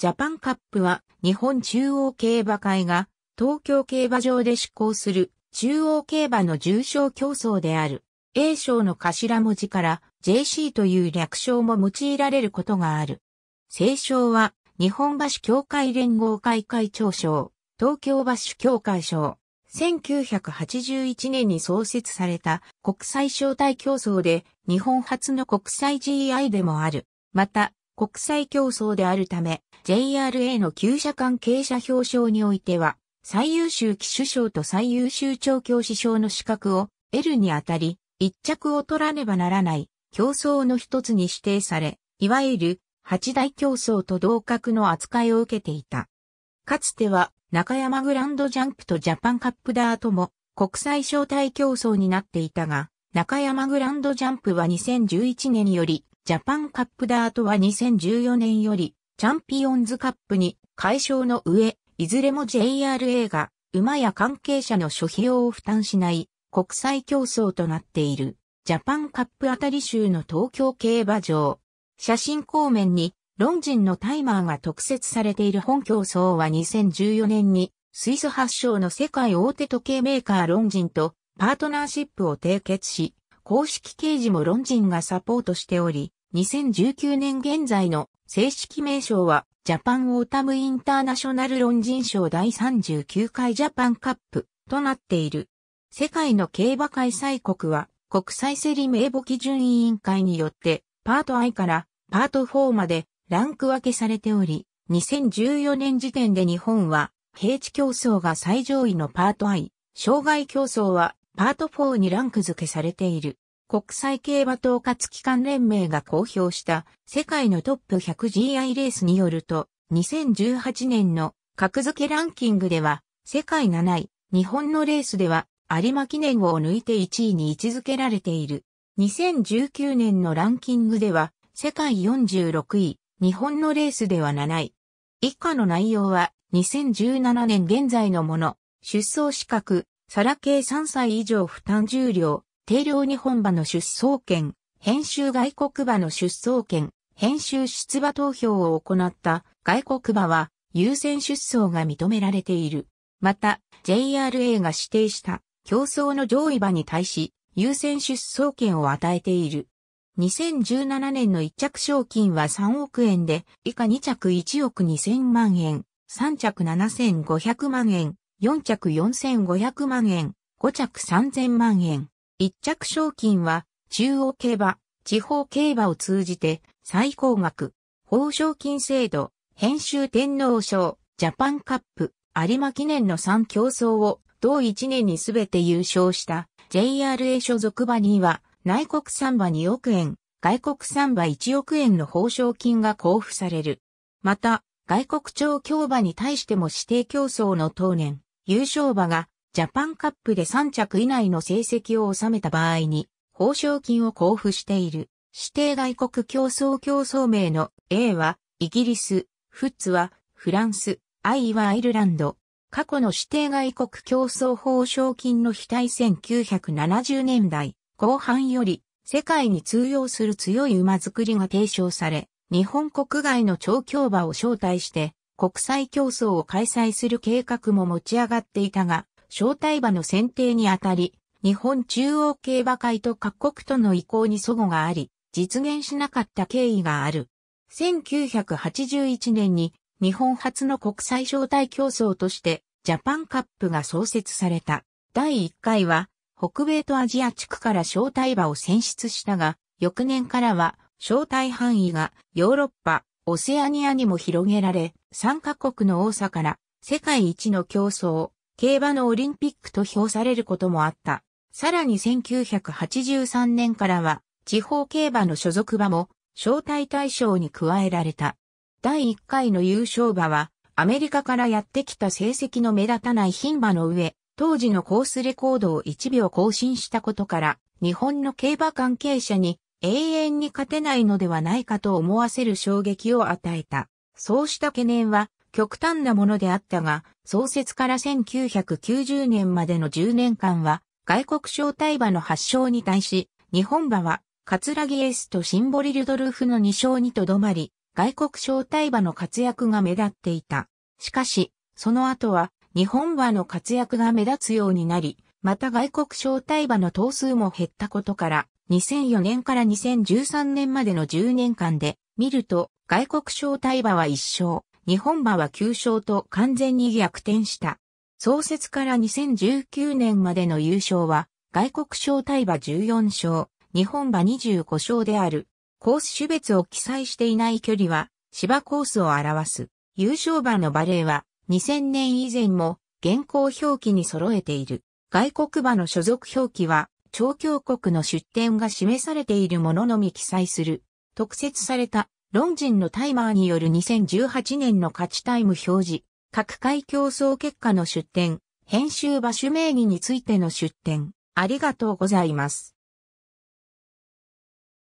ジャパンカップは日本中央競馬会が東京競馬場で施行する中央競馬の重賞競争である。A 賞の頭文字から JC という略称も用いられることがある。聖賞は日本橋協会連合会会長賞、東京橋協会賞。1981年に創設された国際招待競争で日本初の国際 GI でもある。また、国際競争であるため、JRA の旧社関係者表彰においては、最優秀機種賞と最優秀調教師賞の資格を得るにあたり、一着を取らねばならない競争の一つに指定され、いわゆる八大競争と同格の扱いを受けていた。かつては中山グランドジャンプとジャパンカップダートも国際招待競争になっていたが、中山グランドジャンプは2011年よりジャパンカップダートは2014年よりチャンピオンズカップに解消の上、いずれも JRA が馬や関係者の諸費用を負担しない国際競争となっているジャパンカップあたり州の東京競馬場。写真公面にロンジンのタイマーが特設されている本競争は2014年にスイス発祥の世界大手時計メーカーロンジンとパートナーシップを締結し、公式掲示もロンジンがサポートしており、2019年現在の正式名称は、ジャパンオータムインターナショナル論人賞第39回ジャパンカップとなっている。世界の競馬開催国は、国際競り名簿基準委員会によって、パート I からパート4までランク分けされており、2014年時点で日本は、平地競争が最上位のパート I、障害競争はパート4にランク付けされている。国際競馬統括機関連盟が公表した世界のトップ 100GI レースによると、2018年の格付けランキングでは、世界7位、日本のレースでは、有馬記念を抜いて1位に位置づけられている。2019年のランキングでは、世界46位、日本のレースでは7位。以下の内容は、2017年現在のもの、出走資格、皿系3歳以上負担重量、定量日本馬の出走権、編集外国馬の出走権、編集出馬投票を行った外国馬は優先出走が認められている。また、JRA が指定した競争の上位馬に対し優先出走権を与えている。2017年の1着賞金は3億円で、以下2着1億2000万円、3着7500万円、4着4500万円、5着3000万円。一着賞金は、中央競馬、地方競馬を通じて、最高額、報奨金制度、編集天皇賞、ジャパンカップ、有馬記念の3競争を、同1年にすべて優勝した JRA 所属馬には、内国産馬2億円、外国産馬1億円の報奨金が交付される。また、外国庁競馬に対しても指定競争の当年、優勝馬がジャパンカップで3着以内の成績を収めた場合に、報奨金を交付している。指定外国競争競争名の A はイギリス、フッツはフランス、I はアイルランド。過去の指定外国競争報奨金の非対1970年代後半より世界に通用する強い馬作りが提唱され、日本国外の調教馬を招待して国際競争を開催する計画も持ち上がっていたが、招待馬の選定にあたり、日本中央競馬会と各国との意向に齟齬があり、実現しなかった経緯がある。1981年に日本初の国際招待競争としてジャパンカップが創設された。第1回は北米とアジア地区から招待馬を選出したが、翌年からは招待範囲がヨーロッパ、オセアニアにも広げられ、3カ国の多さから世界一の競争、競馬のオリンピックと評されることもあった。さらに1983年からは、地方競馬の所属馬も、招待対象に加えられた。第1回の優勝馬は、アメリカからやってきた成績の目立たない牝馬の上、当時のコースレコードを1秒更新したことから、日本の競馬関係者に永遠に勝てないのではないかと思わせる衝撃を与えた。そうした懸念は極端なものであったが、創設から1990年までの10年間は、外国招待馬の発祥に対し、日本馬は、カツラギエスとシンボリルドルフの2勝にとどまり、外国招待馬の活躍が目立っていた。しかし、その後は、日本馬の活躍が目立つようになり、また外国招待馬の頭数も減ったことから、2004年から2013年までの10年間で、見ると、外国招待馬は1勝、日本馬は9勝と完全に逆転した。創設から2019年までの優勝は、外国賞対馬14勝、日本馬25勝である。コース種別を記載していない距離は、芝コースを表す。優勝馬のバレーは、2000年以前も、現行表記に揃えている。外国馬の所属表記は、調教国の出典が示されているもののみ記載する。特設されたロンジンのタイマーによる2018年の勝ちタイム表示、各回競争結果の出展、編集場所名義についての出展、ありがとうございます。